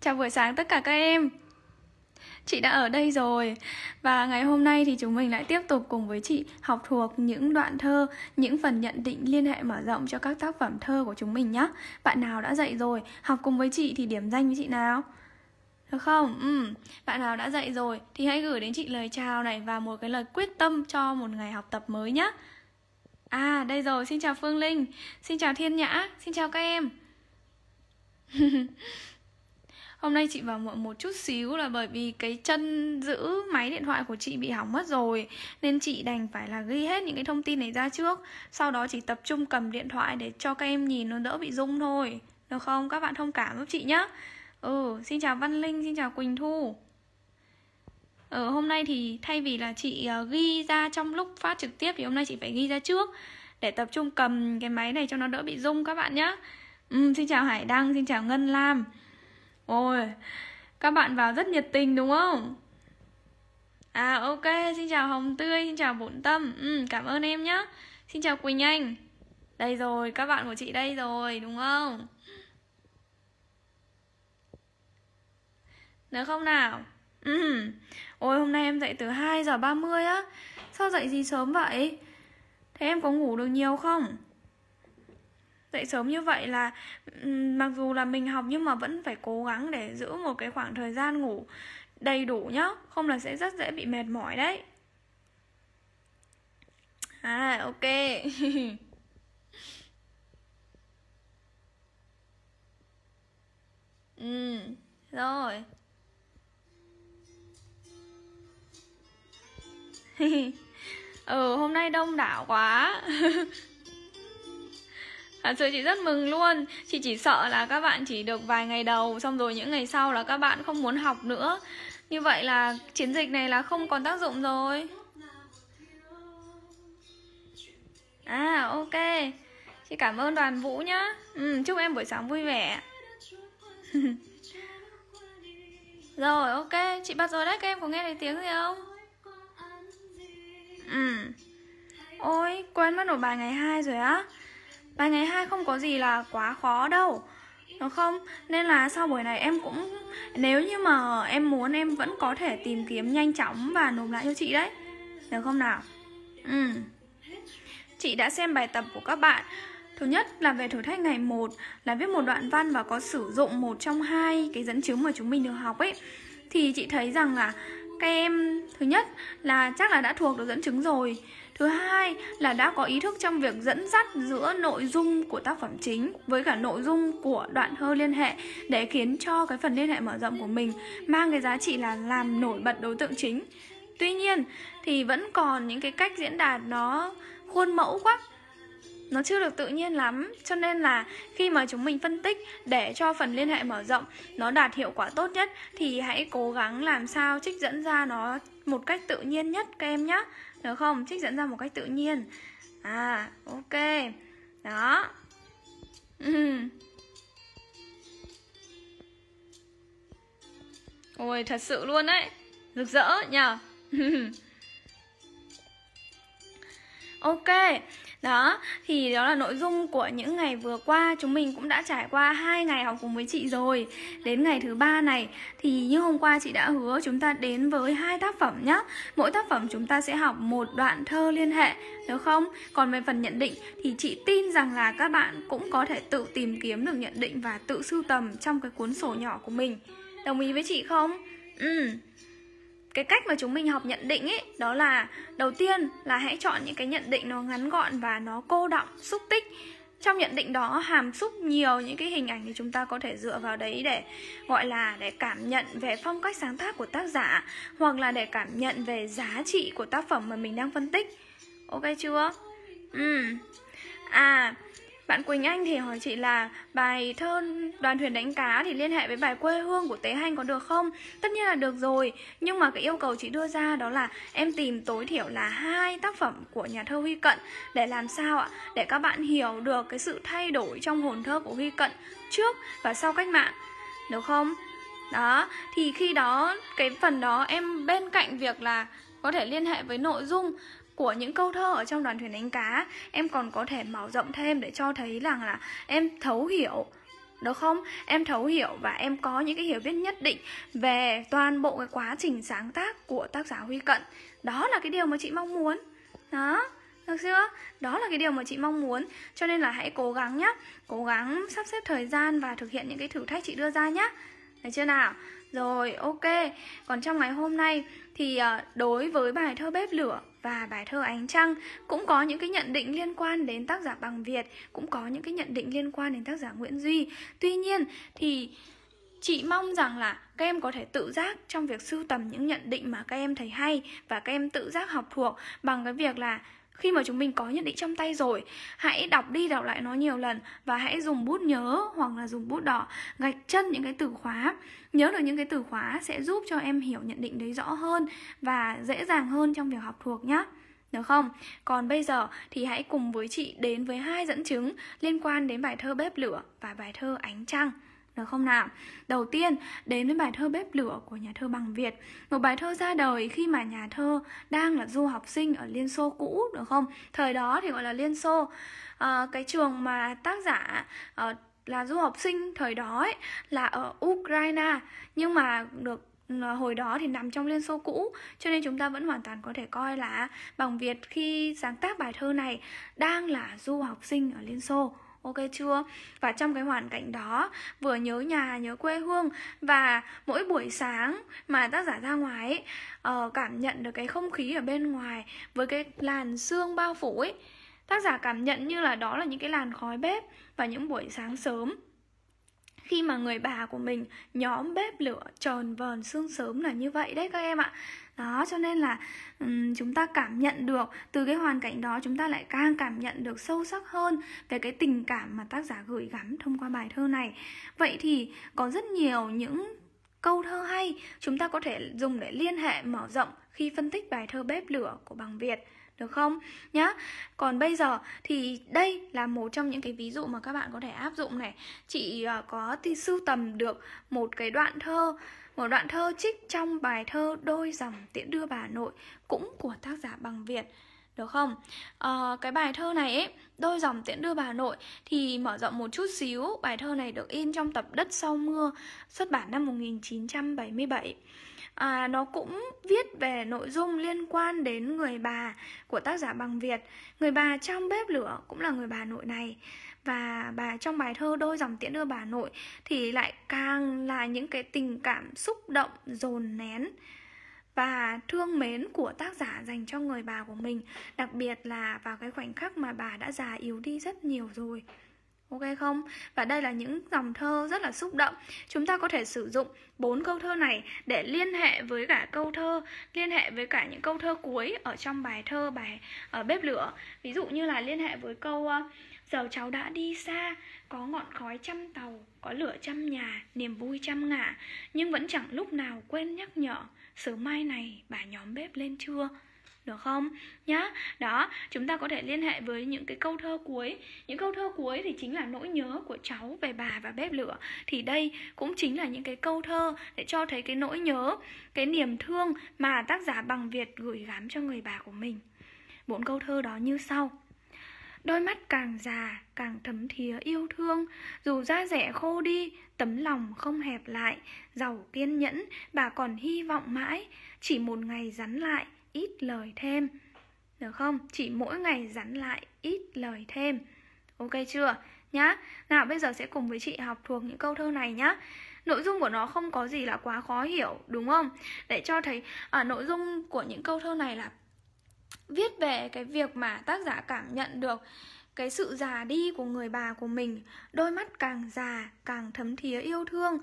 Chào buổi sáng tất cả các em Chị đã ở đây rồi Và ngày hôm nay thì chúng mình lại tiếp tục cùng với chị học thuộc những đoạn thơ Những phần nhận định liên hệ mở rộng cho các tác phẩm thơ của chúng mình nhé Bạn nào đã dậy rồi, học cùng với chị thì điểm danh với chị nào được không? Ừ. Bạn nào đã dậy rồi thì hãy gửi đến chị lời chào này và một cái lời quyết tâm cho một ngày học tập mới nhé. À, đây rồi, xin chào Phương Linh, xin chào Thiên Nhã, xin chào các em. Hôm nay chị vào muộn một chút xíu là bởi vì cái chân giữ máy điện thoại của chị bị hỏng mất rồi Nên chị đành phải là ghi hết những cái thông tin này ra trước Sau đó chỉ tập trung cầm điện thoại để cho các em nhìn nó đỡ bị rung thôi Được không? Các bạn thông cảm giúp chị nhé Ừ, xin chào Văn Linh, xin chào Quỳnh Thu ở ờ, hôm nay thì thay vì là chị ờ, ghi ra trong lúc phát trực tiếp thì hôm nay chị phải ghi ra trước để tập trung cầm cái máy này cho nó đỡ bị rung các bạn nhé. Ừ, xin chào Hải Đăng, xin chào Ngân Lam. Ôi, các bạn vào rất nhiệt tình đúng không? À ok, xin chào Hồng Tươi, xin chào Bổn Tâm ừ, Cảm ơn em nhé Xin chào Quỳnh Anh Đây rồi, các bạn của chị đây rồi, đúng không? Nữa không nào? Ừ. Ôi hôm nay em dậy từ 2 giờ 30 á Sao dậy gì sớm vậy? Thế em có ngủ được nhiều không? dậy sớm như vậy là ừ, mặc dù là mình học nhưng mà vẫn phải cố gắng để giữ một cái khoảng thời gian ngủ đầy đủ nhá không là sẽ rất dễ bị mệt mỏi đấy à ok ừ rồi ừ hôm nay đông đảo quá Thật sự chị rất mừng luôn Chị chỉ sợ là các bạn chỉ được vài ngày đầu Xong rồi những ngày sau là các bạn không muốn học nữa Như vậy là chiến dịch này là không còn tác dụng rồi À ok Chị cảm ơn đoàn vũ nhá ừ, Chúc em buổi sáng vui vẻ Rồi ok Chị bắt rồi đấy các em có nghe thấy tiếng gì không Ừ Ôi quên mất nổi bài ngày 2 rồi á Bài ngày 2 không có gì là quá khó đâu Đúng không? Nên là sau buổi này em cũng Nếu như mà em muốn em vẫn có thể tìm kiếm nhanh chóng và nộp lại cho chị đấy Được không nào? Ừ Chị đã xem bài tập của các bạn Thứ nhất là về thử thách ngày 1 là viết một đoạn văn và có sử dụng một trong hai cái dẫn chứng mà chúng mình được học ấy thì chị thấy rằng là các em thứ nhất là chắc là đã thuộc được dẫn chứng rồi Thứ hai là đã có ý thức trong việc dẫn dắt giữa nội dung của tác phẩm chính với cả nội dung của đoạn thơ liên hệ để khiến cho cái phần liên hệ mở rộng của mình mang cái giá trị là làm nổi bật đối tượng chính. Tuy nhiên thì vẫn còn những cái cách diễn đạt nó khuôn mẫu quá nó chưa được tự nhiên lắm cho nên là khi mà chúng mình phân tích để cho phần liên hệ mở rộng nó đạt hiệu quả tốt nhất thì hãy cố gắng làm sao trích dẫn ra nó một cách tự nhiên nhất các em nhé được không? Trích dẫn ra một cách tự nhiên À, ok Đó uhm. Ôi, thật sự luôn đấy Rực rỡ nhở Ok đó thì đó là nội dung của những ngày vừa qua chúng mình cũng đã trải qua hai ngày học cùng với chị rồi đến ngày thứ ba này thì như hôm qua chị đã hứa chúng ta đến với hai tác phẩm nhá mỗi tác phẩm chúng ta sẽ học một đoạn thơ liên hệ được không còn về phần nhận định thì chị tin rằng là các bạn cũng có thể tự tìm kiếm được nhận định và tự sưu tầm trong cái cuốn sổ nhỏ của mình đồng ý với chị không ừ cái cách mà chúng mình học nhận định ấy đó là đầu tiên là hãy chọn những cái nhận định nó ngắn gọn và nó cô động xúc tích trong nhận định đó hàm xúc nhiều những cái hình ảnh thì chúng ta có thể dựa vào đấy để gọi là để cảm nhận về phong cách sáng tác của tác giả hoặc là để cảm nhận về giá trị của tác phẩm mà mình đang phân tích ok chưa ừ à bạn Quỳnh Anh thì hỏi chị là bài thơ Đoàn thuyền đánh cá thì liên hệ với bài quê hương của Tế Hanh có được không? Tất nhiên là được rồi, nhưng mà cái yêu cầu chị đưa ra đó là em tìm tối thiểu là hai tác phẩm của nhà thơ Huy Cận để làm sao ạ? Để các bạn hiểu được cái sự thay đổi trong hồn thơ của Huy Cận trước và sau cách mạng. Được không? Đó, thì khi đó cái phần đó em bên cạnh việc là có thể liên hệ với nội dung của những câu thơ ở trong đoàn thuyền đánh cá em còn có thể mở rộng thêm để cho thấy rằng là em thấu hiểu được không? Em thấu hiểu và em có những cái hiểu biết nhất định về toàn bộ cái quá trình sáng tác của tác giả Huy Cận. Đó là cái điều mà chị mong muốn. Đó, được chưa? Đó là cái điều mà chị mong muốn. Cho nên là hãy cố gắng nhé. Cố gắng sắp xếp thời gian và thực hiện những cái thử thách chị đưa ra nhé. Được chưa nào? Rồi, ok. Còn trong ngày hôm nay thì ờ, đối với bài thơ bếp lửa và bài thơ Ánh Trăng cũng có những cái nhận định liên quan đến tác giả Bằng Việt, cũng có những cái nhận định liên quan đến tác giả Nguyễn Duy. Tuy nhiên thì chị mong rằng là các em có thể tự giác trong việc sưu tầm những nhận định mà các em thấy hay và các em tự giác học thuộc bằng cái việc là khi mà chúng mình có nhận định trong tay rồi hãy đọc đi đọc lại nó nhiều lần và hãy dùng bút nhớ hoặc là dùng bút đỏ gạch chân những cái từ khóa nhớ được những cái từ khóa sẽ giúp cho em hiểu nhận định đấy rõ hơn và dễ dàng hơn trong việc học thuộc nhé được không? Còn bây giờ thì hãy cùng với chị đến với hai dẫn chứng liên quan đến bài thơ Bếp lửa và bài thơ Ánh trăng được không nào? Đầu tiên, đến với bài thơ Bếp lửa của nhà thơ Bằng Việt Một bài thơ ra đời khi mà nhà thơ đang là du học sinh ở Liên Xô cũ, được không? Thời đó thì gọi là Liên Xô à, Cái trường mà tác giả à, là du học sinh thời đó ấy, là ở Ukraine Nhưng mà được ờ, hồi đó thì nằm trong Liên Xô cũ cho nên chúng ta vẫn hoàn toàn có thể coi là bằng Việt khi sáng tác bài thơ này đang là du học sinh ở Liên Xô ok chưa và trong cái hoàn cảnh đó vừa nhớ nhà nhớ quê hương và mỗi buổi sáng mà tác giả ra ngoài ấy, uh, cảm nhận được cái không khí ở bên ngoài với cái làn sương bao phủ ấy tác giả cảm nhận như là đó là những cái làn khói bếp và những buổi sáng sớm khi mà người bà của mình nhóm bếp lửa tròn vờn sương sớm là như vậy đấy các em ạ đó cho nên là um, chúng ta cảm nhận được từ cái hoàn cảnh đó chúng ta lại càng cảm nhận được sâu sắc hơn về cái tình cảm mà tác giả gửi gắm thông qua bài thơ này vậy thì có rất nhiều những câu thơ hay chúng ta có thể dùng để liên hệ mở rộng khi phân tích bài thơ bếp lửa của bằng việt được không nhá còn bây giờ thì đây là một trong những cái ví dụ mà các bạn có thể áp dụng này chị ờ, có thì sưu tầm được một cái đoạn thơ một đoạn thơ trích trong bài thơ Đôi dòng tiễn đưa bà nội cũng của tác giả bằng Việt được không? À, cái bài thơ này ấy, đôi dòng tiễn đưa bà nội thì mở rộng một chút xíu Bài thơ này được in trong tập Đất sau mưa xuất bản năm 1977 à, Nó cũng viết về nội dung liên quan đến người bà của tác giả bằng Việt Người bà trong bếp lửa cũng là người bà nội này và bà trong bài thơ đôi dòng tiễn đưa bà nội thì lại càng là những cái tình cảm xúc động dồn nén và thương mến của tác giả dành cho người bà của mình đặc biệt là vào cái khoảnh khắc mà bà đã già yếu đi rất nhiều rồi ok không và đây là những dòng thơ rất là xúc động chúng ta có thể sử dụng bốn câu thơ này để liên hệ với cả câu thơ liên hệ với cả những câu thơ cuối ở trong bài thơ bài ở ờ, bếp lửa ví dụ như là liên hệ với câu ờ, Giờ cháu đã đi xa Có ngọn khói trăm tàu Có lửa trăm nhà Niềm vui trăm ngả Nhưng vẫn chẳng lúc nào quên nhắc nhở Sớm mai này bà nhóm bếp lên chưa được không nhá đó chúng ta có thể liên hệ với những cái câu thơ cuối những câu thơ cuối thì chính là nỗi nhớ của cháu về bà và bếp lửa thì đây cũng chính là những cái câu thơ để cho thấy cái nỗi nhớ cái niềm thương mà tác giả bằng việt gửi gắm cho người bà của mình bốn câu thơ đó như sau Đôi mắt càng già càng thấm thía yêu thương Dù da rẻ khô đi Tấm lòng không hẹp lại Giàu kiên nhẫn Bà còn hy vọng mãi Chỉ một ngày rắn lại Ít lời thêm Được không? Chỉ mỗi ngày rắn lại Ít lời thêm Ok chưa? Nhá Nào bây giờ sẽ cùng với chị học thuộc những câu thơ này nhá nội dung của nó không có gì là quá khó hiểu đúng không để cho thấy à, nội dung của những câu thơ này là viết về cái việc mà tác giả cảm nhận được cái sự già đi của người bà của mình đôi mắt càng già càng thấm thía yêu thương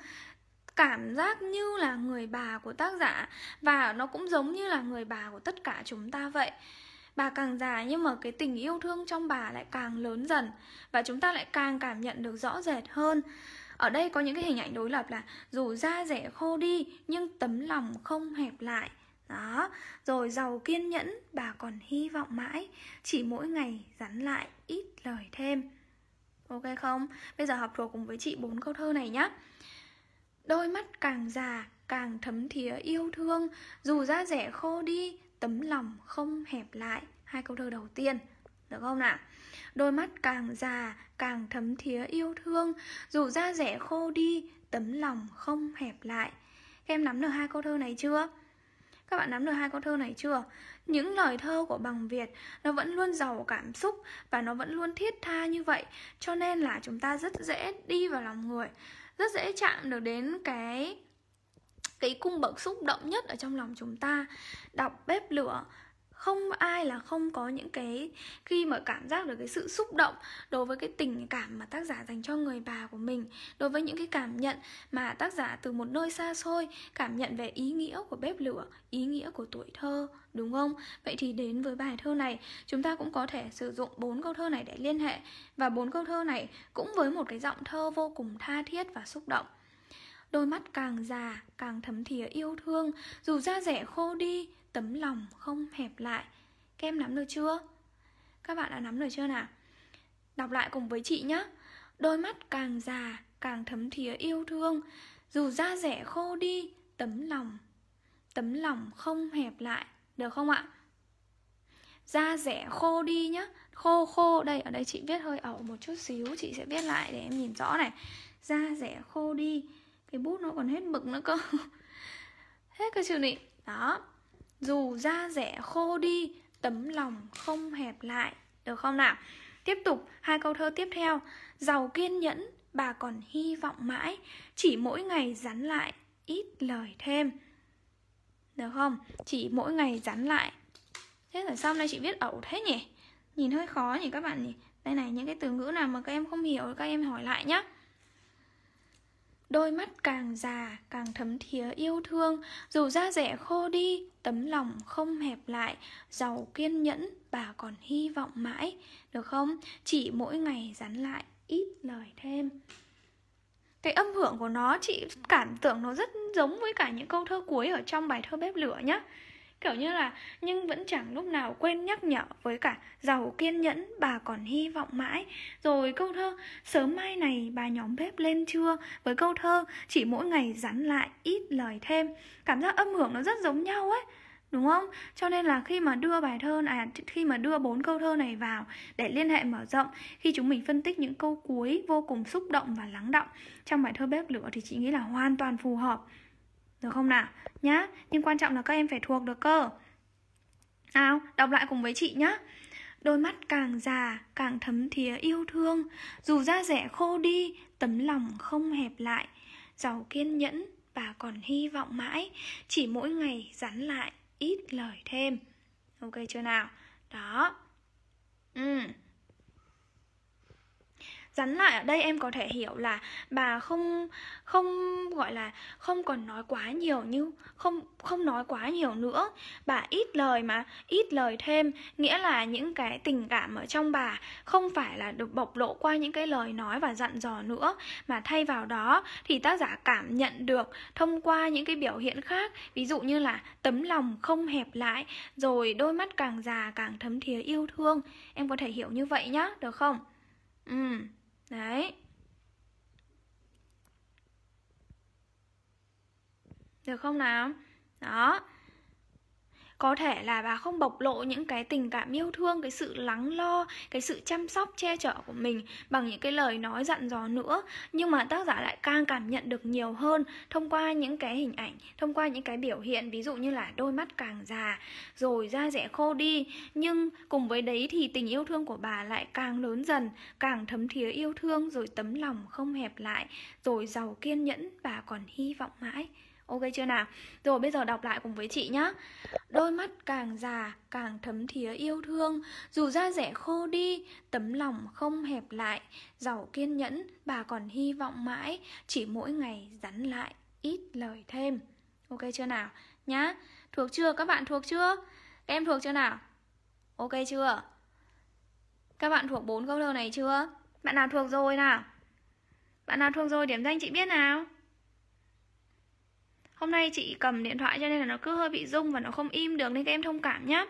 cảm giác như là người bà của tác giả và nó cũng giống như là người bà của tất cả chúng ta vậy bà càng già nhưng mà cái tình yêu thương trong bà lại càng lớn dần và chúng ta lại càng cảm nhận được rõ rệt hơn ở đây có những cái hình ảnh đối lập là dù da rẻ khô đi nhưng tấm lòng không hẹp lại đó rồi giàu kiên nhẫn bà còn hy vọng mãi chỉ mỗi ngày rắn lại ít lời thêm ok không bây giờ học thuộc cùng với chị bốn câu thơ này nhé đôi mắt càng già càng thấm thía yêu thương dù da rẻ khô đi tấm lòng không hẹp lại hai câu thơ đầu tiên được không nào đôi mắt càng già càng thấm thía yêu thương dù da rẻ khô đi tấm lòng không hẹp lại em nắm được hai câu thơ này chưa các bạn nắm được hai câu thơ này chưa? Những lời thơ của bằng Việt nó vẫn luôn giàu cảm xúc và nó vẫn luôn thiết tha như vậy Cho nên là chúng ta rất dễ đi vào lòng người Rất dễ chạm được đến cái cái cung bậc xúc động nhất ở trong lòng chúng ta Đọc bếp lửa không ai là không có những cái khi mà cảm giác được cái sự xúc động đối với cái tình cảm mà tác giả dành cho người bà của mình đối với những cái cảm nhận mà tác giả từ một nơi xa xôi cảm nhận về ý nghĩa của bếp lửa ý nghĩa của tuổi thơ đúng không vậy thì đến với bài thơ này chúng ta cũng có thể sử dụng bốn câu thơ này để liên hệ và bốn câu thơ này cũng với một cái giọng thơ vô cùng tha thiết và xúc động đôi mắt càng già càng thấm thía yêu thương dù da rẻ khô đi tấm lòng không hẹp lại Các em nắm được chưa? Các bạn đã nắm được chưa nào? Đọc lại cùng với chị nhé Đôi mắt càng già càng thấm thía yêu thương Dù da rẻ khô đi tấm lòng Tấm lòng không hẹp lại Được không ạ? Da rẻ khô đi nhá Khô khô Đây ở đây chị viết hơi ẩu một chút xíu Chị sẽ viết lại để em nhìn rõ này Da rẻ khô đi Cái bút nó còn hết mực nữa cơ Hết cơ chịu nị Đó dù da rẻ khô đi tấm lòng không hẹp lại được không nào tiếp tục hai câu thơ tiếp theo giàu kiên nhẫn bà còn hy vọng mãi chỉ mỗi ngày dán lại ít lời thêm được không chỉ mỗi ngày dán lại thế rồi sau nay chị viết ẩu thế nhỉ nhìn hơi khó nhỉ các bạn nhỉ đây này những cái từ ngữ nào mà các em không hiểu các em hỏi lại nhá Đôi mắt càng già càng thấm thía yêu thương Dù da rẻ khô đi Tấm lòng không hẹp lại Giàu kiên nhẫn Bà còn hy vọng mãi Được không? Chỉ mỗi ngày dán lại Ít lời thêm cái âm hưởng của nó chị cảm tưởng nó rất giống với cả những câu thơ cuối ở trong bài thơ bếp lửa nhá Kiểu như là nhưng vẫn chẳng lúc nào quên nhắc nhở với cả giàu kiên nhẫn bà còn hy vọng mãi Rồi câu thơ sớm mai này bà nhóm bếp lên chưa Với câu thơ chỉ mỗi ngày rắn lại ít lời thêm Cảm giác âm hưởng nó rất giống nhau ấy đúng không? Cho nên là khi mà đưa bài thơ này, à, khi mà đưa bốn câu thơ này vào để liên hệ mở rộng, khi chúng mình phân tích những câu cuối vô cùng xúc động và lắng động trong bài thơ bếp lửa thì chị nghĩ là hoàn toàn phù hợp được không nào? Nhá, nhưng quan trọng là các em phải thuộc được cơ Nào, đọc lại cùng với chị nhá Đôi mắt càng già, càng thấm thía yêu thương Dù da rẻ khô đi, tấm lòng không hẹp lại Giàu kiên nhẫn và còn hy vọng mãi Chỉ mỗi ngày rắn lại, ít lời thêm Ok chưa nào? Đó Ừ rắn lại ở đây em có thể hiểu là bà không không gọi là không còn nói quá nhiều như không không nói quá nhiều nữa bà ít lời mà ít lời thêm nghĩa là những cái tình cảm ở trong bà không phải là được bộc lộ qua những cái lời nói và dặn dò nữa mà thay vào đó thì tác giả cảm nhận được thông qua những cái biểu hiện khác ví dụ như là tấm lòng không hẹp lại rồi đôi mắt càng già càng thấm thía yêu thương em có thể hiểu như vậy nhá được không ừ Đấy Được không nào? Đó có thể là bà không bộc lộ những cái tình cảm yêu thương cái sự lắng lo cái sự chăm sóc che chở của mình bằng những cái lời nói dặn dò nữa nhưng mà tác giả lại càng cảm nhận được nhiều hơn thông qua những cái hình ảnh thông qua những cái biểu hiện ví dụ như là đôi mắt càng già rồi da rẻ khô đi nhưng cùng với đấy thì tình yêu thương của bà lại càng lớn dần càng thấm thía yêu thương rồi tấm lòng không hẹp lại rồi giàu kiên nhẫn và còn hy vọng mãi Ok chưa nào? Rồi bây giờ đọc lại cùng với chị nhá Đôi mắt càng già càng thấm thía yêu thương Dù da rẻ khô đi Tấm lòng không hẹp lại Giàu kiên nhẫn Bà còn hy vọng mãi Chỉ mỗi ngày rắn lại Ít lời thêm Ok chưa nào? Nhá Thuộc chưa? Các bạn thuộc chưa? em thuộc chưa nào? Ok chưa? Các bạn thuộc bốn câu thơ này chưa? Bạn nào thuộc rồi nào? Bạn nào thuộc rồi điểm danh chị biết nào? Hôm nay chị cầm điện thoại cho nên là nó cứ hơi bị rung và nó không im được nên các em thông cảm nhá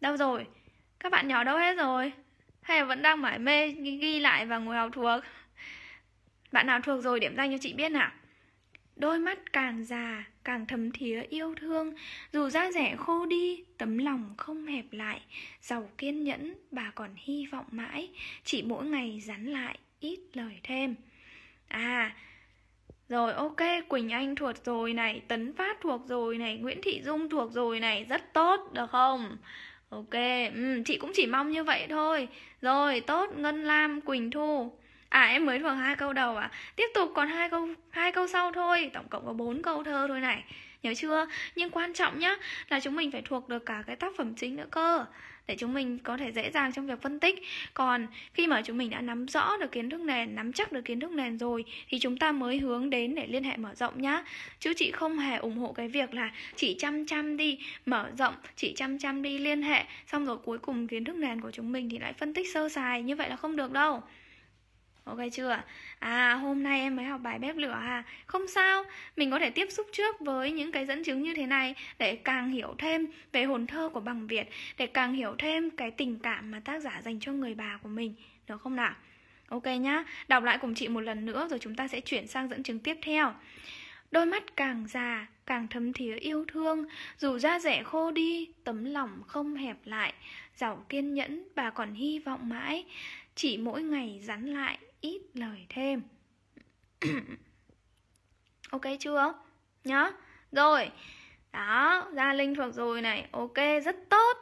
Đâu rồi? Các bạn nhỏ đâu hết rồi? Hay là vẫn đang mải mê ghi lại và ngồi học thuộc? Bạn nào thuộc rồi điểm danh cho chị biết nào Đôi mắt càng già, càng thấm thía yêu thương Dù da rẻ khô đi, tấm lòng không hẹp lại Giàu kiên nhẫn, bà còn hy vọng mãi Chỉ mỗi ngày rắn lại, ít lời thêm À, rồi ok, Quỳnh Anh thuộc rồi này, Tấn Phát thuộc rồi này, Nguyễn Thị Dung thuộc rồi này, rất tốt, được không? Ok, ừ, chị cũng chỉ mong như vậy thôi. Rồi, tốt, Ngân Lam, Quỳnh Thu. À em mới thuộc hai câu đầu à. Tiếp tục còn hai câu hai câu sau thôi, tổng cộng có bốn câu thơ thôi này. Nhớ chưa? Nhưng quan trọng nhá là chúng mình phải thuộc được cả cái tác phẩm chính nữa cơ để chúng mình có thể dễ dàng trong việc phân tích còn khi mà chúng mình đã nắm rõ được kiến thức nền nắm chắc được kiến thức nền rồi thì chúng ta mới hướng đến để liên hệ mở rộng nhá chứ chị không hề ủng hộ cái việc là chị chăm chăm đi mở rộng chị chăm chăm đi liên hệ xong rồi cuối cùng kiến thức nền của chúng mình thì lại phân tích sơ sài như vậy là không được đâu ok chưa à hôm nay em mới học bài bếp lửa à không sao mình có thể tiếp xúc trước với những cái dẫn chứng như thế này để càng hiểu thêm về hồn thơ của bằng việt để càng hiểu thêm cái tình cảm mà tác giả dành cho người bà của mình được không nào ok nhá đọc lại cùng chị một lần nữa rồi chúng ta sẽ chuyển sang dẫn chứng tiếp theo Đôi mắt càng già, càng thấm thía yêu thương, dù da rẻ khô đi, tấm lòng không hẹp lại, giàu kiên nhẫn bà còn hy vọng mãi, chỉ mỗi ngày rắn lại ít lời thêm ok chưa nhá rồi đó ra linh thuộc rồi này ok rất tốt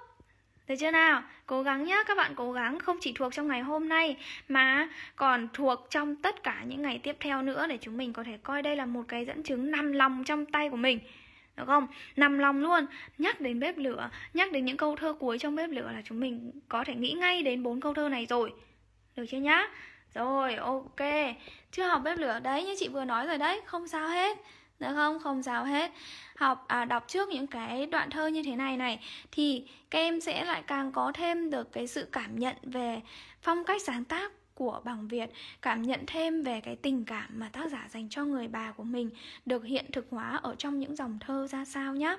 được chưa nào? Cố gắng nhá, các bạn cố gắng không chỉ thuộc trong ngày hôm nay mà còn thuộc trong tất cả những ngày tiếp theo nữa để chúng mình có thể coi đây là một cái dẫn chứng nằm lòng trong tay của mình. Được không? Nằm lòng luôn, nhắc đến bếp lửa, nhắc đến những câu thơ cuối trong bếp lửa là chúng mình có thể nghĩ ngay đến bốn câu thơ này rồi. Được chưa nhá? Rồi ok Chưa học bếp lửa đấy như chị vừa nói rồi đấy Không sao hết được không không sao hết học à, đọc trước những cái đoạn thơ như thế này này thì các em sẽ lại càng có thêm được cái sự cảm nhận về phong cách sáng tác của bằng Việt cảm nhận thêm về cái tình cảm mà tác giả dành cho người bà của mình được hiện thực hóa ở trong những dòng thơ ra sao nhá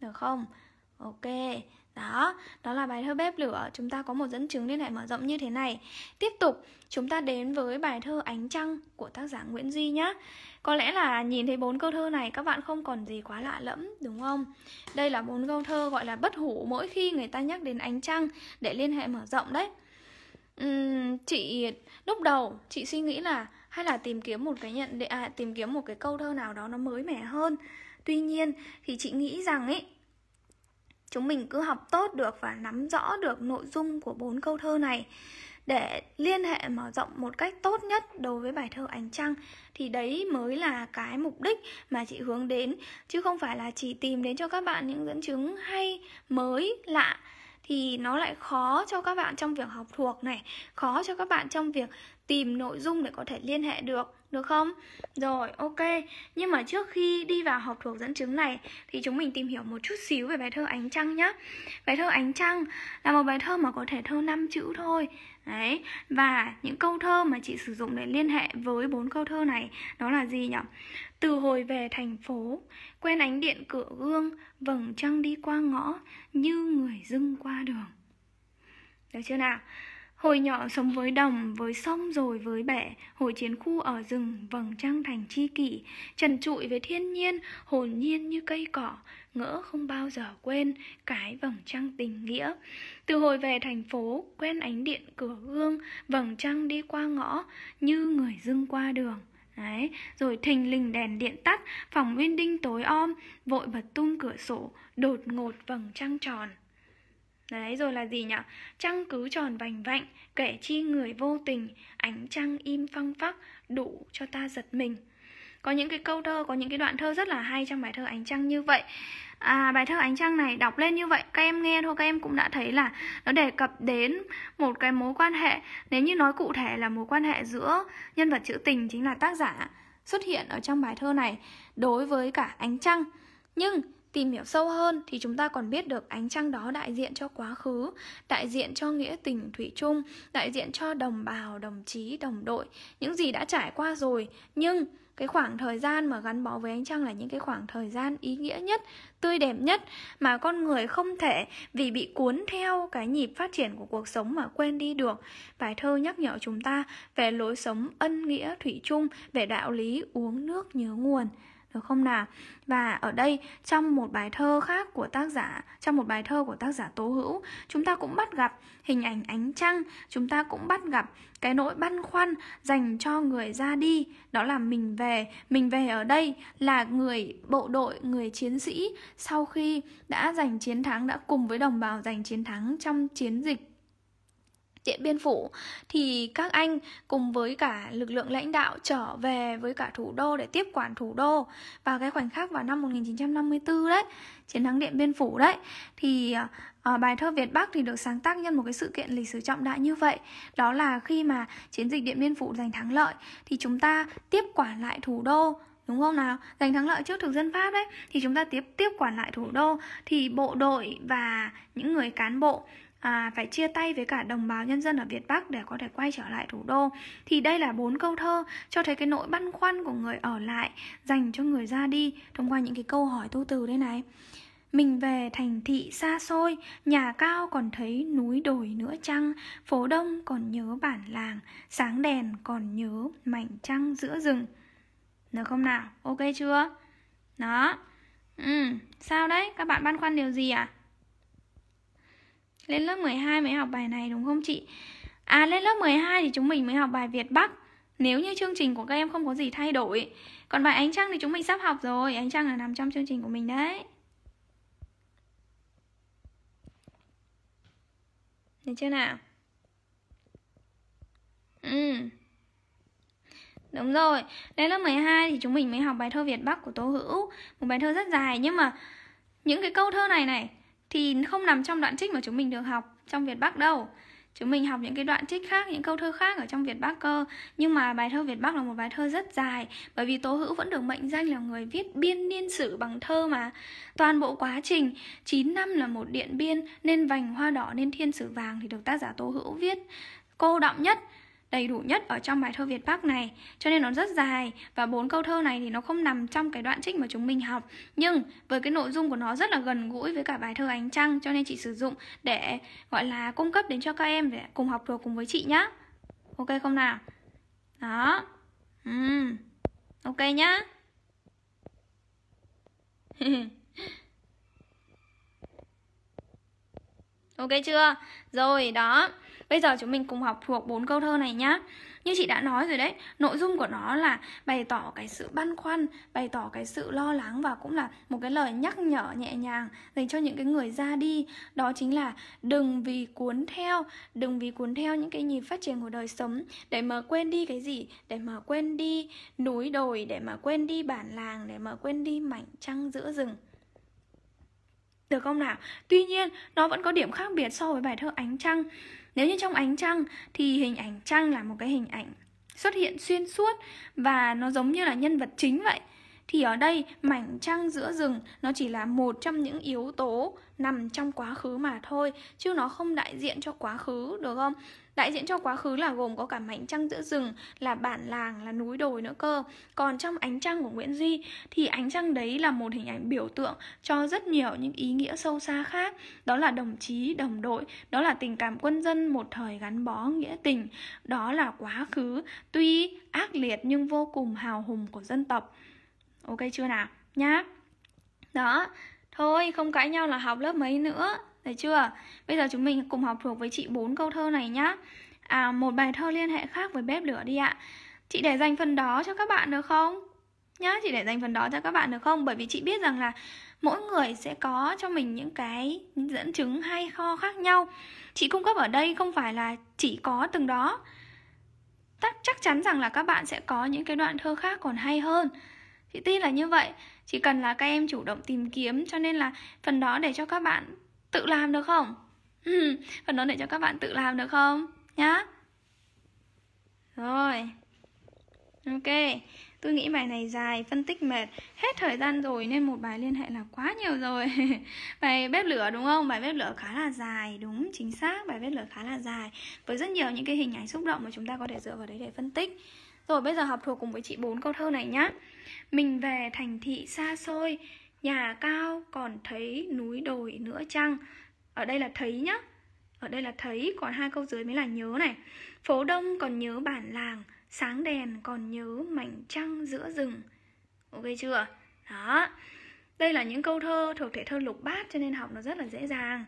được không ok đó, đó là bài thơ bếp lửa Chúng ta có một dẫn chứng liên hệ mở rộng như thế này Tiếp tục, chúng ta đến với bài thơ Ánh Trăng của tác giả Nguyễn Duy nhé. Có lẽ là nhìn thấy bốn câu thơ này các bạn không còn gì quá lạ lẫm đúng không? Đây là bốn câu thơ gọi là bất hủ mỗi khi người ta nhắc đến ánh trăng để liên hệ mở rộng đấy uhm, Chị, lúc đầu chị suy nghĩ là hay là tìm kiếm một cái nhận à, tìm kiếm một cái câu thơ nào đó nó mới mẻ hơn Tuy nhiên thì chị nghĩ rằng ấy chúng mình cứ học tốt được và nắm rõ được nội dung của bốn câu thơ này để liên hệ mở rộng một cách tốt nhất đối với bài thơ ánh trăng thì đấy mới là cái mục đích mà chị hướng đến chứ không phải là chỉ tìm đến cho các bạn những dẫn chứng hay mới lạ thì nó lại khó cho các bạn trong việc học thuộc này khó cho các bạn trong việc tìm nội dung để có thể liên hệ được được không? Rồi, ok. Nhưng mà trước khi đi vào học thuộc dẫn chứng này thì chúng mình tìm hiểu một chút xíu về bài thơ Ánh Trăng nhé. Bài thơ Ánh Trăng là một bài thơ mà có thể thơ 5 chữ thôi. Đấy, và những câu thơ mà chị sử dụng để liên hệ với bốn câu thơ này đó là gì nhỉ? Từ hồi về thành phố, quen ánh điện cửa gương, vầng trăng đi qua ngõ như người dưng qua đường. Được chưa nào? Hồi nhỏ sống với đồng, với sông rồi với bẻ, hồi chiến khu ở rừng, vầng trăng thành chi kỷ, trần trụi với thiên nhiên, hồn nhiên như cây cỏ, ngỡ không bao giờ quên cái vầng trăng tình nghĩa. Từ hồi về thành phố, quen ánh điện cửa gương, vầng trăng đi qua ngõ như người dưng qua đường. Đấy, rồi thình lình đèn điện tắt, phòng nguyên đinh tối om, vội bật tung cửa sổ, đột ngột vầng trăng tròn. Đấy rồi là gì nhỉ? Trăng cứ tròn vành vạnh, kẻ chi người vô tình, ánh trăng im phăng phắc, đủ cho ta giật mình. Có những cái câu thơ, có những cái đoạn thơ rất là hay trong bài thơ Ánh Trăng như vậy. À, bài thơ Ánh Trăng này đọc lên như vậy, các em nghe thôi, các em cũng đã thấy là nó đề cập đến một cái mối quan hệ, nếu như nói cụ thể là mối quan hệ giữa nhân vật trữ tình chính là tác giả xuất hiện ở trong bài thơ này đối với cả Ánh Trăng. Nhưng Tìm hiểu sâu hơn thì chúng ta còn biết được ánh trăng đó đại diện cho quá khứ, đại diện cho nghĩa tình thủy chung, đại diện cho đồng bào, đồng chí, đồng đội, những gì đã trải qua rồi. Nhưng cái khoảng thời gian mà gắn bó với ánh trăng là những cái khoảng thời gian ý nghĩa nhất, tươi đẹp nhất mà con người không thể vì bị cuốn theo cái nhịp phát triển của cuộc sống mà quên đi được. Bài thơ nhắc nhở chúng ta về lối sống ân nghĩa thủy chung, về đạo lý uống nước nhớ nguồn được không nào? Và ở đây trong một bài thơ khác của tác giả, trong một bài thơ của tác giả Tố Hữu, chúng ta cũng bắt gặp hình ảnh ánh trăng, chúng ta cũng bắt gặp cái nỗi băn khoăn dành cho người ra đi, đó là mình về, mình về ở đây là người bộ đội, người chiến sĩ sau khi đã giành chiến thắng đã cùng với đồng bào giành chiến thắng trong chiến dịch Điện Biên Phủ thì các anh cùng với cả lực lượng lãnh đạo trở về với cả thủ đô để tiếp quản thủ đô và cái khoảnh khắc vào năm 1954 đấy, chiến thắng Điện Biên Phủ đấy thì à, à, bài thơ Việt Bắc thì được sáng tác nhân một cái sự kiện lịch sử trọng đại như vậy đó là khi mà chiến dịch Điện Biên Phủ giành thắng lợi thì chúng ta tiếp quản lại thủ đô đúng không nào giành thắng lợi trước thực dân pháp đấy thì chúng ta tiếp tiếp quản lại thủ đô thì bộ đội và những người cán bộ à, phải chia tay với cả đồng bào nhân dân ở Việt Bắc để có thể quay trở lại thủ đô thì đây là bốn câu thơ cho thấy cái nỗi băn khoăn của người ở lại dành cho người ra đi thông qua những cái câu hỏi tu từ đây này mình về thành thị xa xôi, nhà cao còn thấy núi đồi nữa chăng, phố đông còn nhớ bản làng, sáng đèn còn nhớ mảnh trăng giữa rừng. Được không nào? Ok chưa? Đó. Ừ, sao đấy? Các bạn băn khoăn điều gì à? Lên lớp 12 mới học bài này đúng không chị? À lên lớp 12 thì chúng mình mới học bài Việt Bắc Nếu như chương trình của các em không có gì thay đổi Còn bài Ánh Trăng thì chúng mình sắp học rồi Ánh Trăng là nằm trong chương trình của mình đấy Được chưa nào? Ừ Đúng rồi, lên lớp 12 thì chúng mình mới học bài thơ Việt Bắc của Tố Hữu Một bài thơ rất dài nhưng mà những cái câu thơ này này thì không nằm trong đoạn trích mà chúng mình được học trong Việt Bắc đâu chúng mình học những cái đoạn trích khác những câu thơ khác ở trong việt bắc cơ nhưng mà bài thơ việt bắc là một bài thơ rất dài bởi vì tố hữu vẫn được mệnh danh là người viết biên niên sử bằng thơ mà toàn bộ quá trình 9 năm là một điện biên nên vành hoa đỏ nên thiên sử vàng thì được tác giả tố hữu viết cô động nhất đầy đủ nhất ở trong bài thơ Việt Bắc này cho nên nó rất dài và bốn câu thơ này thì nó không nằm trong cái đoạn trích mà chúng mình học nhưng với cái nội dung của nó rất là gần gũi với cả bài thơ Ánh Trăng cho nên chị sử dụng để gọi là cung cấp đến cho các em để cùng học thuộc cùng với chị nhá ok không nào đó uhm. ok nhá ok chưa rồi đó Bây giờ chúng mình cùng học thuộc bốn câu thơ này nhá. Như chị đã nói rồi đấy, nội dung của nó là bày tỏ cái sự băn khoăn, bày tỏ cái sự lo lắng và cũng là một cái lời nhắc nhở nhẹ nhàng dành cho những cái người ra đi. Đó chính là đừng vì cuốn theo, đừng vì cuốn theo những cái nhịp phát triển của đời sống để mà quên đi cái gì, để mà quên đi núi đồi, để mà quên đi bản làng, để mà quên đi mảnh trăng giữa rừng. Được không nào? Tuy nhiên, nó vẫn có điểm khác biệt so với bài thơ Ánh Trăng nếu như trong ánh trăng thì hình ảnh trăng là một cái hình ảnh xuất hiện xuyên suốt và nó giống như là nhân vật chính vậy. Thì ở đây mảnh trăng giữa rừng nó chỉ là một trong những yếu tố nằm trong quá khứ mà thôi chứ nó không đại diện cho quá khứ được không? đại diện cho quá khứ là gồm có cả mảnh trăng giữa rừng là bản làng là núi đồi nữa cơ còn trong ánh trăng của nguyễn duy thì ánh trăng đấy là một hình ảnh biểu tượng cho rất nhiều những ý nghĩa sâu xa khác đó là đồng chí đồng đội đó là tình cảm quân dân một thời gắn bó nghĩa tình đó là quá khứ tuy ác liệt nhưng vô cùng hào hùng của dân tộc ok chưa nào nhá đó thôi không cãi nhau là học lớp mấy nữa Đấy chưa? Bây giờ chúng mình cùng học thuộc với chị bốn câu thơ này nhá. À, một bài thơ liên hệ khác với bếp lửa đi ạ. Chị để dành phần đó cho các bạn được không? Nhá, chị để dành phần đó cho các bạn được không? Bởi vì chị biết rằng là mỗi người sẽ có cho mình những cái dẫn chứng hay kho khác nhau. Chị cung cấp ở đây không phải là chỉ có từng đó. Chắc chắn rằng là các bạn sẽ có những cái đoạn thơ khác còn hay hơn. Chị tin là như vậy chỉ cần là các em chủ động tìm kiếm cho nên là phần đó để cho các bạn tự làm được không ừ, phần đó để cho các bạn tự làm được không nhá rồi ok tôi nghĩ bài này dài phân tích mệt hết thời gian rồi nên một bài liên hệ là quá nhiều rồi bài bếp lửa đúng không bài bếp lửa khá là dài đúng chính xác bài bếp lửa khá là dài với rất nhiều những cái hình ảnh xúc động mà chúng ta có thể dựa vào đấy để phân tích rồi bây giờ học thuộc cùng với chị bốn câu thơ này nhá mình về thành thị xa xôi Nhà cao còn thấy núi đồi nữa chăng Ở đây là thấy nhá Ở đây là thấy Còn hai câu dưới mới là nhớ này Phố đông còn nhớ bản làng Sáng đèn còn nhớ mảnh trăng giữa rừng Ok chưa? Đó Đây là những câu thơ thuộc thể thơ lục bát Cho nên học nó rất là dễ dàng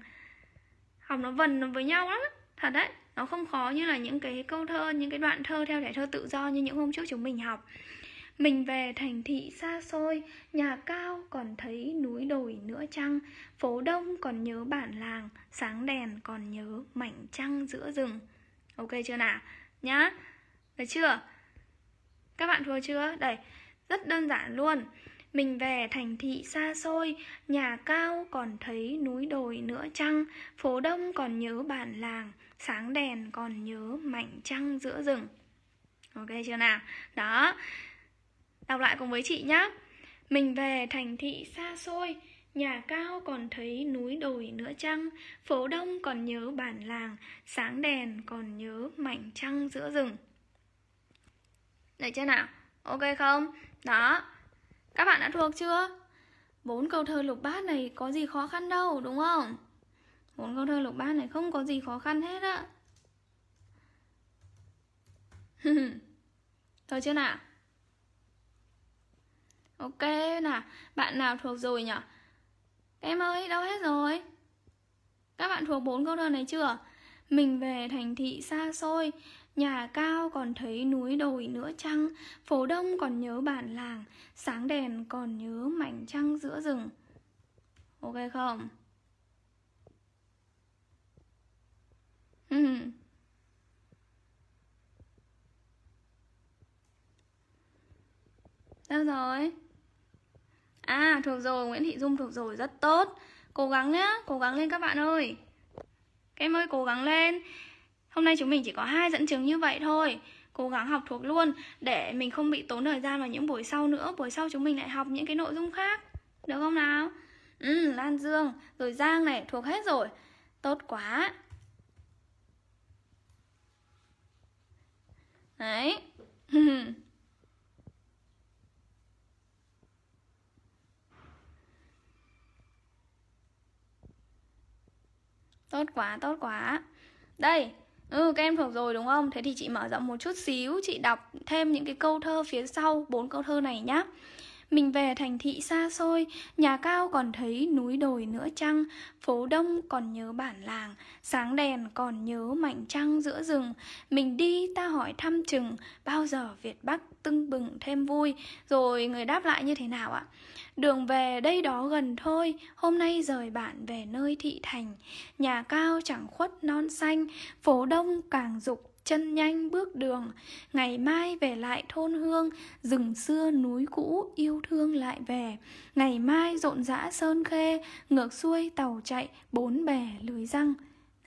Học nó vần với nhau lắm Thật đấy Nó không khó như là những cái câu thơ Những cái đoạn thơ theo thể thơ tự do Như những hôm trước chúng mình học mình về thành thị xa xôi, nhà cao còn thấy núi đồi nữa chăng, phố đông còn nhớ bản làng, sáng đèn còn nhớ mảnh trăng giữa rừng. Ok chưa nào? Nhá. Được chưa? Các bạn thua chưa? Đây, rất đơn giản luôn. Mình về thành thị xa xôi, nhà cao còn thấy núi đồi nữa chăng, phố đông còn nhớ bản làng, sáng đèn còn nhớ mảnh trăng giữa rừng. Ok chưa nào? Đó, Đọc lại cùng với chị nhé Mình về thành thị xa xôi Nhà cao còn thấy núi đồi nữa chăng Phố đông còn nhớ bản làng Sáng đèn còn nhớ mảnh trăng giữa rừng Đấy chưa nào? Ok không? Đó Các bạn đã thuộc chưa? bốn câu thơ lục bát này có gì khó khăn đâu đúng không? bốn câu thơ lục bát này không có gì khó khăn hết á Thôi chưa nào? ok nào bạn nào thuộc rồi nhỉ em ơi đâu hết rồi các bạn thuộc bốn câu thơ này chưa mình về thành thị xa xôi Nhà cao còn thấy núi đồi nữa chăng Phố đông còn nhớ bản làng Sáng đèn còn nhớ mảnh trăng giữa rừng Ok không? Đâu rồi? À thuộc rồi, Nguyễn Thị Dung thuộc rồi, rất tốt Cố gắng nhá, cố gắng lên các bạn ơi Các em ơi cố gắng lên Hôm nay chúng mình chỉ có hai dẫn chứng như vậy thôi Cố gắng học thuộc luôn Để mình không bị tốn thời gian vào những buổi sau nữa Buổi sau chúng mình lại học những cái nội dung khác Được không nào? Ừ, Lan Dương, rồi Giang này, thuộc hết rồi Tốt quá Đấy Tốt quá, tốt quá Đây, ừ các em thuộc rồi đúng không? Thế thì chị mở rộng một chút xíu Chị đọc thêm những cái câu thơ phía sau bốn câu thơ này nhá mình về thành thị xa xôi, nhà cao còn thấy núi đồi nữa chăng, phố đông còn nhớ bản làng, sáng đèn còn nhớ mảnh trăng giữa rừng. Mình đi ta hỏi thăm chừng, bao giờ Việt Bắc tưng bừng thêm vui, rồi người đáp lại như thế nào ạ? Đường về đây đó gần thôi, hôm nay rời bạn về nơi thị thành. Nhà cao chẳng khuất non xanh, phố đông càng dục chân nhanh bước đường ngày mai về lại thôn hương rừng xưa núi cũ yêu thương lại về ngày mai rộn rã sơn khê ngược xuôi tàu chạy bốn bè lưới răng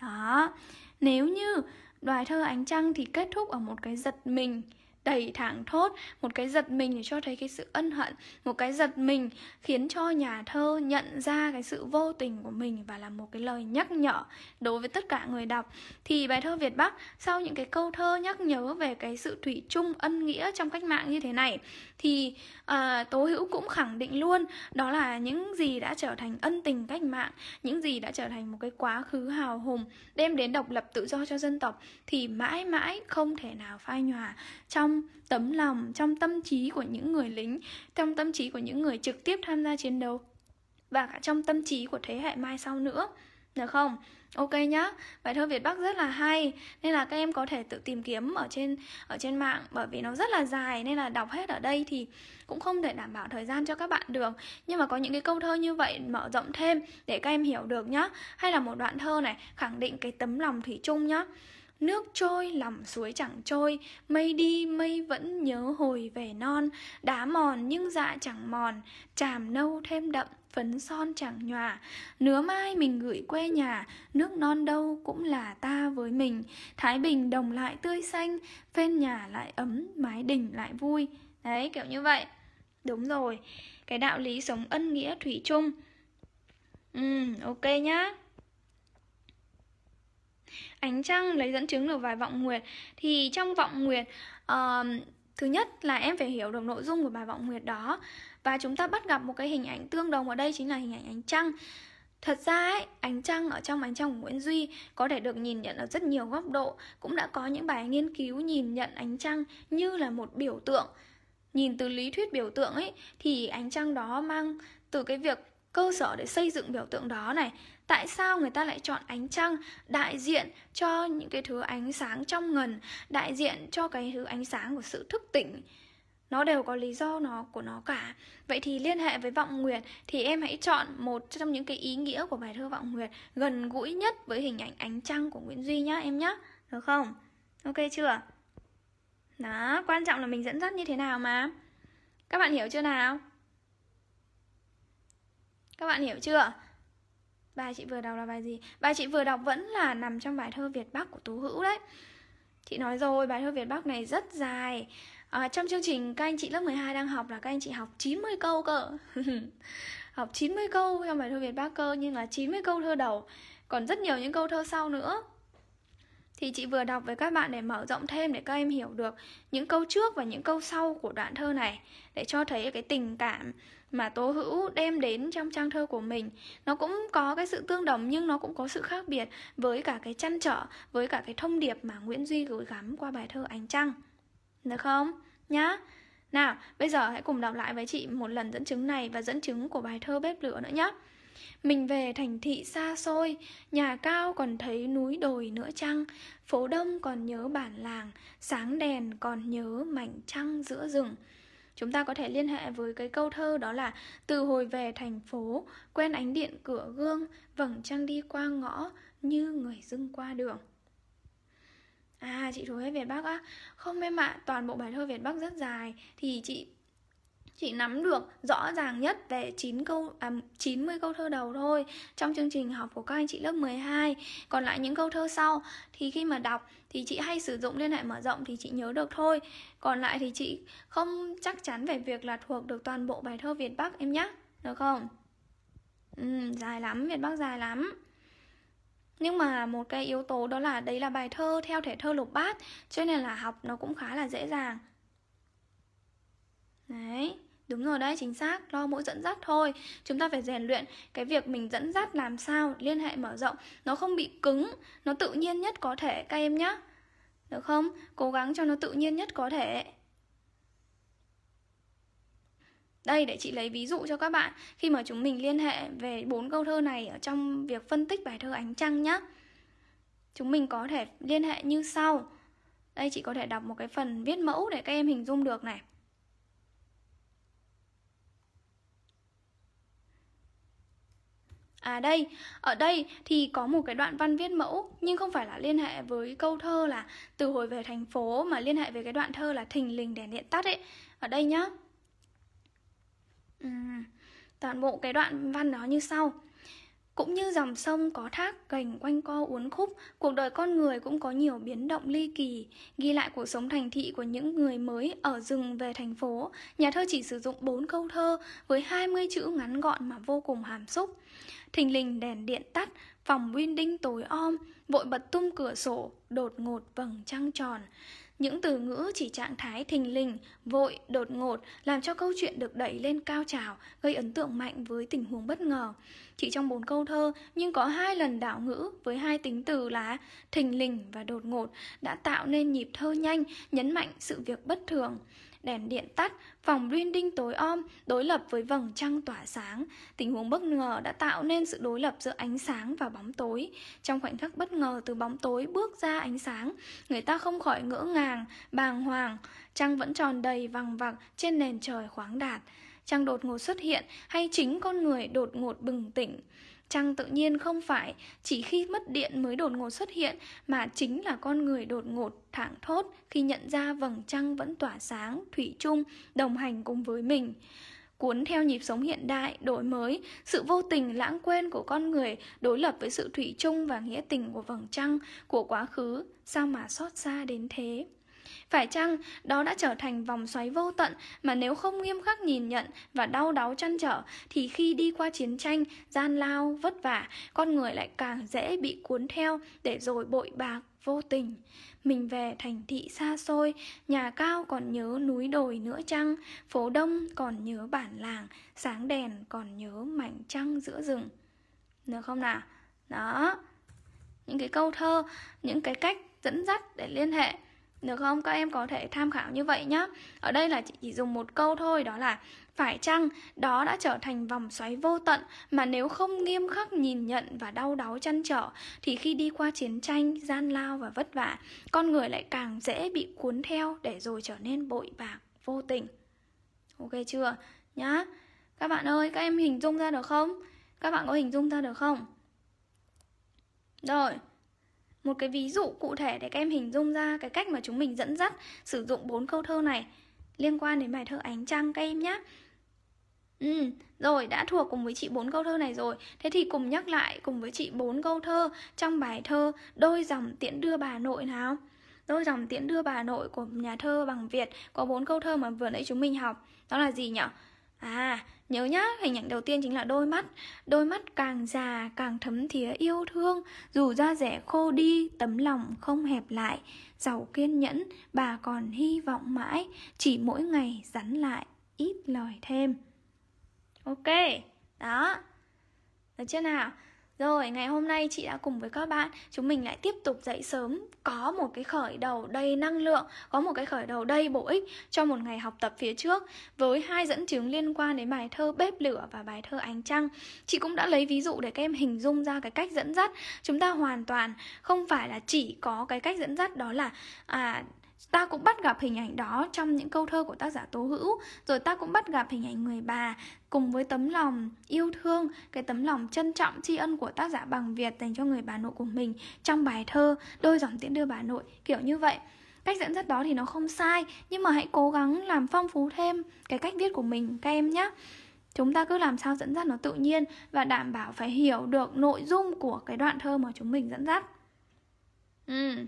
đó nếu như đoài thơ ánh trăng thì kết thúc ở một cái giật mình đầy thảng thốt một cái giật mình để cho thấy cái sự ân hận một cái giật mình khiến cho nhà thơ nhận ra cái sự vô tình của mình và là một cái lời nhắc nhở đối với tất cả người đọc thì bài thơ việt bắc sau những cái câu thơ nhắc nhớ về cái sự thủy chung ân nghĩa trong cách mạng như thế này thì à, tố hữu cũng khẳng định luôn đó là những gì đã trở thành ân tình cách mạng những gì đã trở thành một cái quá khứ hào hùng đem đến độc lập tự do cho dân tộc thì mãi mãi không thể nào phai nhòa trong tấm lòng trong tâm trí của những người lính trong tâm trí của những người trực tiếp tham gia chiến đấu và cả trong tâm trí của thế hệ mai sau nữa được không Ok nhá. Bài thơ Việt Bắc rất là hay nên là các em có thể tự tìm kiếm ở trên ở trên mạng bởi vì nó rất là dài nên là đọc hết ở đây thì cũng không thể đảm bảo thời gian cho các bạn được. Nhưng mà có những cái câu thơ như vậy mở rộng thêm để các em hiểu được nhá. Hay là một đoạn thơ này khẳng định cái tấm lòng thủy chung nhá. Nước trôi lòng suối chẳng trôi, mây đi mây vẫn nhớ hồi về non, đá mòn nhưng dạ chẳng mòn, tràm nâu thêm đậm, phấn son chẳng nhòa nứa mai mình gửi quê nhà nước non đâu cũng là ta với mình thái bình đồng lại tươi xanh phên nhà lại ấm mái đình lại vui đấy kiểu như vậy đúng rồi cái đạo lý sống ân nghĩa thủy chung ừ ok nhá ánh trăng lấy dẫn chứng được vài vọng nguyệt thì trong vọng nguyệt uh, thứ nhất là em phải hiểu được nội dung của bài vọng nguyệt đó và chúng ta bắt gặp một cái hình ảnh tương đồng ở đây chính là hình ảnh ánh trăng Thật ra ấy, ánh trăng ở trong ánh trăng của Nguyễn Duy có thể được nhìn nhận ở rất nhiều góc độ, cũng đã có những bài nghiên cứu nhìn nhận ánh trăng như là một biểu tượng. Nhìn từ lý thuyết biểu tượng ấy thì ánh trăng đó mang từ cái việc cơ sở để xây dựng biểu tượng đó này tại sao người ta lại chọn ánh trăng đại diện cho những cái thứ ánh sáng trong ngần đại diện cho cái thứ ánh sáng của sự thức tỉnh nó đều có lý do nó của nó cả vậy thì liên hệ với vọng nguyệt thì em hãy chọn một trong những cái ý nghĩa của bài thơ vọng nguyệt gần gũi nhất với hình ảnh ánh trăng của nguyễn duy nhá em nhá được không ok chưa đó quan trọng là mình dẫn dắt như thế nào mà các bạn hiểu chưa nào các bạn hiểu chưa bài chị vừa đọc là bài gì bài chị vừa đọc vẫn là nằm trong bài thơ việt bắc của tú hữu đấy chị nói rồi bài thơ việt bắc này rất dài à, Trong chương trình các anh chị lớp 12 đang học là các anh chị học 90 câu cơ Học 90 câu trong bài thơ Việt Bác cơ Nhưng là 90 câu thơ đầu Còn rất nhiều những câu thơ sau nữa thì chị vừa đọc với các bạn để mở rộng thêm để các em hiểu được những câu trước và những câu sau của đoạn thơ này để cho thấy cái tình cảm mà tố hữu đem đến trong trang thơ của mình nó cũng có cái sự tương đồng nhưng nó cũng có sự khác biệt với cả cái chăn trở với cả cái thông điệp mà nguyễn duy gửi gắm qua bài thơ ánh trăng được không? Nhá. Nào, bây giờ hãy cùng đọc lại với chị một lần dẫn chứng này và dẫn chứng của bài thơ bếp lửa nữa nhá Mình về thành thị xa xôi, nhà cao còn thấy núi đồi nữa chăng, phố đông còn nhớ bản làng, sáng đèn còn nhớ mảnh trăng giữa rừng. Chúng ta có thể liên hệ với cái câu thơ đó là Từ hồi về thành phố, quen ánh điện cửa gương, vầng trăng đi qua ngõ như người dưng qua đường. À chị thuộc hết Việt Bắc á Không em ạ, toàn bộ bài thơ Việt Bắc rất dài Thì chị chị nắm được rõ ràng nhất về 9 câu à, 90 câu thơ đầu thôi trong chương trình học của các anh chị lớp 12. Còn lại những câu thơ sau thì khi mà đọc thì chị hay sử dụng liên hệ mở rộng thì chị nhớ được thôi. Còn lại thì chị không chắc chắn về việc là thuộc được toàn bộ bài thơ Việt Bắc em nhé, được không? Ừ, dài lắm, Việt Bắc dài lắm nhưng mà một cái yếu tố đó là đấy là bài thơ theo thể thơ lục bát cho nên là học nó cũng khá là dễ dàng đấy Đúng rồi đấy, chính xác, lo mỗi dẫn dắt thôi Chúng ta phải rèn luyện cái việc mình dẫn dắt làm sao liên hệ mở rộng Nó không bị cứng, nó tự nhiên nhất có thể các em nhá Được không? Cố gắng cho nó tự nhiên nhất có thể đây để chị lấy ví dụ cho các bạn khi mà chúng mình liên hệ về bốn câu thơ này ở trong việc phân tích bài thơ Ánh Trăng nhé. Chúng mình có thể liên hệ như sau. Đây chị có thể đọc một cái phần viết mẫu để các em hình dung được này. À đây, ở đây thì có một cái đoạn văn viết mẫu nhưng không phải là liên hệ với câu thơ là từ hồi về thành phố mà liên hệ với cái đoạn thơ là thình lình đèn điện tắt ấy. Ở đây nhá, Ừ. toàn bộ cái đoạn văn đó như sau cũng như dòng sông có thác gành quanh co uốn khúc, cuộc đời con người cũng có nhiều biến động ly kỳ. Ghi lại cuộc sống thành thị của những người mới ở rừng về thành phố, nhà thơ chỉ sử dụng bốn câu thơ với 20 chữ ngắn gọn mà vô cùng hàm xúc. Thình lình đèn điện tắt, phòng winding tối om, vội bật tung cửa sổ, đột ngột vầng trăng tròn. Những từ ngữ chỉ trạng thái thình lình, vội, đột ngột làm cho câu chuyện được đẩy lên cao trào, gây ấn tượng mạnh với tình huống bất ngờ. Chỉ trong bốn câu thơ nhưng có hai lần đảo ngữ với hai tính từ là thình lình và đột ngột đã tạo nên nhịp thơ nhanh, nhấn mạnh sự việc bất thường đèn điện tắt, phòng luyên đinh tối om, đối lập với vầng trăng tỏa sáng. Tình huống bất ngờ đã tạo nên sự đối lập giữa ánh sáng và bóng tối. Trong khoảnh khắc bất ngờ từ bóng tối bước ra ánh sáng, người ta không khỏi ngỡ ngàng, bàng hoàng, trăng vẫn tròn đầy vằng vặc trên nền trời khoáng đạt. Trăng đột ngột xuất hiện hay chính con người đột ngột bừng tỉnh Trăng tự nhiên không phải chỉ khi mất điện mới đột ngột xuất hiện mà chính là con người đột ngột thảng thốt khi nhận ra vầng trăng vẫn tỏa sáng, thủy chung, đồng hành cùng với mình cuốn theo nhịp sống hiện đại, đổi mới, sự vô tình lãng quên của con người đối lập với sự thủy chung và nghĩa tình của vầng trăng, của quá khứ, sao mà xót xa đến thế. Phải chăng đó đã trở thành vòng xoáy vô tận mà nếu không nghiêm khắc nhìn nhận và đau đáu chăn trở thì khi đi qua chiến tranh, gian lao, vất vả, con người lại càng dễ bị cuốn theo để rồi bội bạc vô tình mình về thành thị xa xôi nhà cao còn nhớ núi đồi nữa chăng phố đông còn nhớ bản làng sáng đèn còn nhớ mảnh trăng giữa rừng được không nào đó những cái câu thơ những cái cách dẫn dắt để liên hệ được không? Các em có thể tham khảo như vậy nhá Ở đây là chị chỉ dùng một câu thôi Đó là phải chăng đó đã trở thành vòng xoáy vô tận Mà nếu không nghiêm khắc nhìn nhận và đau đáu chăn trở Thì khi đi qua chiến tranh, gian lao và vất vả Con người lại càng dễ bị cuốn theo Để rồi trở nên bội bạc, vô tình Ok chưa? Nhá Các bạn ơi, các em hình dung ra được không? Các bạn có hình dung ra được không? Rồi một cái ví dụ cụ thể để các em hình dung ra cái cách mà chúng mình dẫn dắt sử dụng bốn câu thơ này liên quan đến bài thơ ánh trăng các em nhé Ừ, rồi đã thuộc cùng với chị bốn câu thơ này rồi thế thì cùng nhắc lại cùng với chị bốn câu thơ trong bài thơ đôi dòng tiễn đưa bà nội nào đôi dòng tiễn đưa bà nội của nhà thơ bằng việt có bốn câu thơ mà vừa nãy chúng mình học đó là gì nhở à Nhớ nhá, hình ảnh đầu tiên chính là đôi mắt Đôi mắt càng già càng thấm thía yêu thương Dù da rẻ khô đi, tấm lòng không hẹp lại Giàu kiên nhẫn, bà còn hy vọng mãi Chỉ mỗi ngày rắn lại, ít lời thêm Ok, đó Được chưa nào? Rồi, ngày hôm nay chị đã cùng với các bạn Chúng mình lại tiếp tục dậy sớm Có một cái khởi đầu đầy năng lượng Có một cái khởi đầu đầy bổ ích Cho một ngày học tập phía trước Với hai dẫn chứng liên quan đến bài thơ Bếp lửa và bài thơ Ánh trăng Chị cũng đã lấy ví dụ để các em hình dung ra cái cách dẫn dắt Chúng ta hoàn toàn không phải là chỉ có cái cách dẫn dắt đó là à ta cũng bắt gặp hình ảnh đó trong những câu thơ của tác giả tố hữu rồi ta cũng bắt gặp hình ảnh người bà cùng với tấm lòng yêu thương cái tấm lòng trân trọng tri ân của tác giả bằng việt dành cho người bà nội của mình trong bài thơ đôi dòng tiễn đưa bà nội kiểu như vậy cách dẫn dắt đó thì nó không sai nhưng mà hãy cố gắng làm phong phú thêm cái cách viết của mình các em nhé chúng ta cứ làm sao dẫn dắt nó tự nhiên và đảm bảo phải hiểu được nội dung của cái đoạn thơ mà chúng mình dẫn dắt ừ uhm.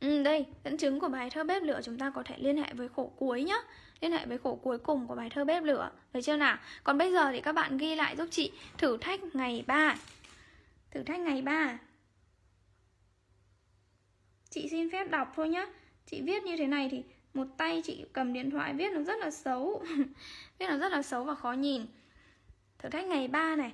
Ừ, đây, dẫn chứng của bài thơ bếp lửa chúng ta có thể liên hệ với khổ cuối nhé Liên hệ với khổ cuối cùng của bài thơ bếp lửa Được chưa nào? Còn bây giờ thì các bạn ghi lại giúp chị thử thách ngày 3 Thử thách ngày 3 Chị xin phép đọc thôi nhé Chị viết như thế này thì một tay chị cầm điện thoại viết nó rất là xấu Viết nó rất là xấu và khó nhìn Thử thách ngày 3 này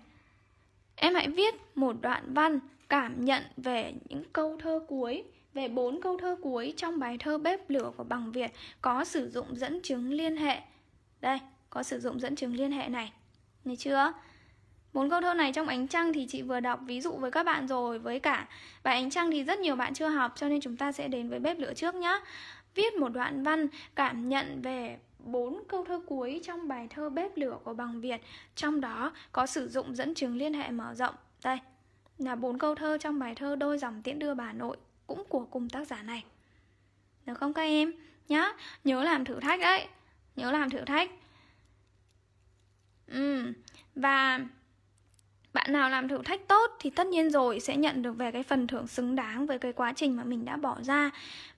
Em hãy viết một đoạn văn cảm nhận về những câu thơ cuối về bốn câu thơ cuối trong bài thơ Bếp lửa của bằng Việt có sử dụng dẫn chứng liên hệ. Đây, có sử dụng dẫn chứng liên hệ này. Nghe chưa? Bốn câu thơ này trong ánh trăng thì chị vừa đọc ví dụ với các bạn rồi Với cả bài ánh trăng thì rất nhiều bạn chưa học Cho nên chúng ta sẽ đến với bếp lửa trước nhá Viết một đoạn văn cảm nhận về bốn câu thơ cuối trong bài thơ bếp lửa của bằng Việt Trong đó có sử dụng dẫn chứng liên hệ mở rộng Đây là bốn câu thơ trong bài thơ đôi dòng tiễn đưa bà nội cũng của cùng tác giả này Được không các em? Nhá, nhớ làm thử thách đấy Nhớ làm thử thách ừ. Và bạn nào làm thử thách tốt thì tất nhiên rồi sẽ nhận được về cái phần thưởng xứng đáng với cái quá trình mà mình đã bỏ ra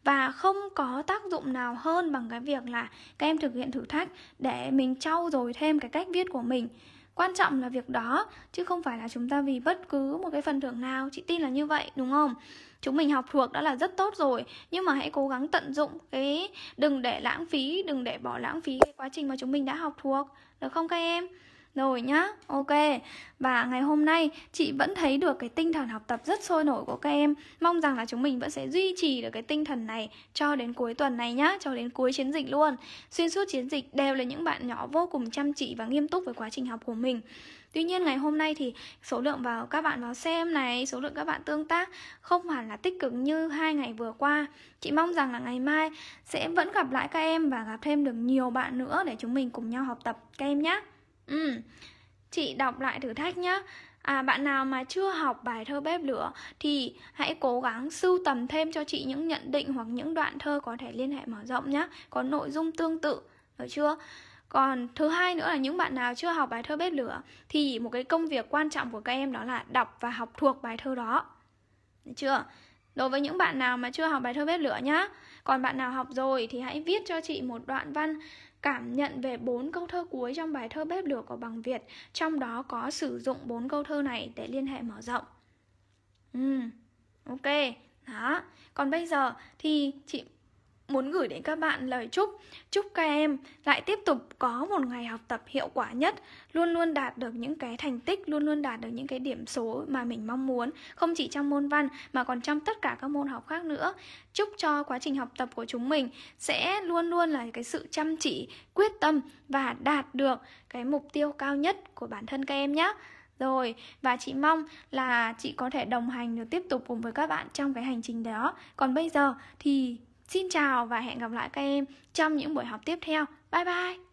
và không có tác dụng nào hơn bằng cái việc là các em thực hiện thử thách để mình trau dồi thêm cái cách viết của mình quan trọng là việc đó chứ không phải là chúng ta vì bất cứ một cái phần thưởng nào chị tin là như vậy đúng không chúng mình học thuộc đã là rất tốt rồi nhưng mà hãy cố gắng tận dụng cái đừng để lãng phí đừng để bỏ lãng phí cái quá trình mà chúng mình đã học thuộc được không các em rồi nhá, ok Và ngày hôm nay chị vẫn thấy được cái tinh thần học tập rất sôi nổi của các em Mong rằng là chúng mình vẫn sẽ duy trì được cái tinh thần này cho đến cuối tuần này nhá Cho đến cuối chiến dịch luôn Xuyên suốt chiến dịch đều là những bạn nhỏ vô cùng chăm chỉ và nghiêm túc với quá trình học của mình Tuy nhiên ngày hôm nay thì số lượng vào các bạn vào xem này, số lượng các bạn tương tác không hẳn là tích cực như hai ngày vừa qua. Chị mong rằng là ngày mai sẽ vẫn gặp lại các em và gặp thêm được nhiều bạn nữa để chúng mình cùng nhau học tập các em nhé. Ừ. Chị đọc lại thử thách nhé. À, bạn nào mà chưa học bài thơ bếp lửa thì hãy cố gắng sưu tầm thêm cho chị những nhận định hoặc những đoạn thơ có thể liên hệ mở rộng nhé. Có nội dung tương tự, được chưa? Còn thứ hai nữa là những bạn nào chưa học bài thơ bếp lửa thì một cái công việc quan trọng của các em đó là đọc và học thuộc bài thơ đó. Được chưa? Đối với những bạn nào mà chưa học bài thơ bếp lửa nhá Còn bạn nào học rồi thì hãy viết cho chị một đoạn văn cảm nhận về bốn câu thơ cuối trong bài thơ bếp lửa của bằng Việt, trong đó có sử dụng bốn câu thơ này để liên hệ mở rộng. Ừ, ok, đó. Còn bây giờ thì chị muốn gửi đến các bạn lời chúc chúc các em lại tiếp tục có một ngày học tập hiệu quả nhất luôn luôn đạt được những cái thành tích luôn luôn đạt được những cái điểm số mà mình mong muốn không chỉ trong môn văn mà còn trong tất cả các môn học khác nữa chúc cho quá trình học tập của chúng mình sẽ luôn luôn là cái sự chăm chỉ quyết tâm và đạt được cái mục tiêu cao nhất của bản thân các em nhé rồi và chị mong là chị có thể đồng hành được tiếp tục cùng với các bạn trong cái hành trình đó còn bây giờ thì Xin chào và hẹn gặp lại các em trong những buổi học tiếp theo. Bye bye!